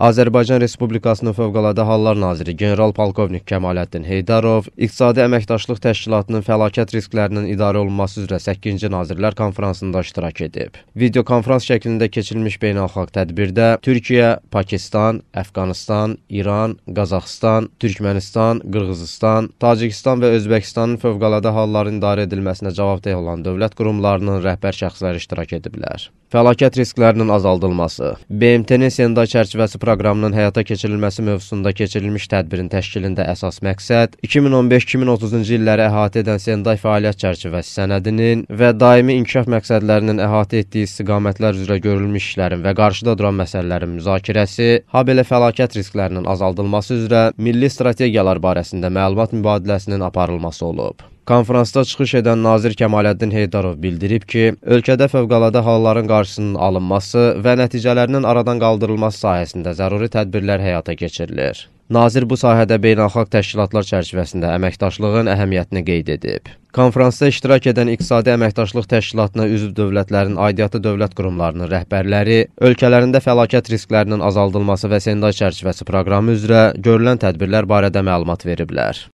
Azərbaycan Respublikasının Fövqəladə Hallar Naziri general-polkovnik Kəmaləddin Heydarov İqtisadi Əməkdaşlıq Təşkilatının fəlakət risklərinin idarə olunması üzrə 8-ci Nazirlər Konfransında iştirak edib. Video konfrans şəklində keçirilmiş beynəlxalq tədbirdə Türkiyə, Pakistan, Əfqanıstan, İran, Qazaxıstan, Türkmənistan, Qırğızıstan, Tacikistan və Özbəkistanın fövqəladə halların idarə edilməsinə cavabdeh olan dövlət qurumlarının rəhbər şəxsləri iştirak ediblər. Fəlakət risklərinin azaldılması BMT-nin Sendai çərçivəsi proqramının həyata keçirilməsi mövzusunda keçirilmiş tədbirin təşkilində əsas məqsəd 2015-2030-cu illəri əhatə edən Sendai fəaliyyət çərçivəsi sənədinin və daimi inkişaf məqsədlərinin əhatə etdiyi istiqamətlər üzrə görülmüş işlərin və qarşıda duran məsələlərin müzakirəsi, habelə fəlakət risklərinin azaldılması üzrə milli strategiyalar barəsində məlumat mübadiləsinin aparılması olub. Konfransda çıxış edən Nazir Kəmaləddin Heydarov bildirib ki, ölkədə fövqəladə halların qarşısının alınması və nəticələrinin aradan qaldırılması sahəsində zəruri tədbirlər həyata keçirilir. Nazir bu sahədə beynəlxalq təşkilatlar çərçivəsində əməkdaşlığın əhəmiyyətini qeyd edib. Konfransda iştirak edən İqtisadi Əməkdaşlıq Təşkilatına üzv dövlətlərin aidiyyatı dövlət qurumlarının rəhbərləri ölkələrində fəlakət risklərinin azaldılması və Sendai çərçivəsi proqramı üzrə görülən tədbirlər barədə məlumat veriblər.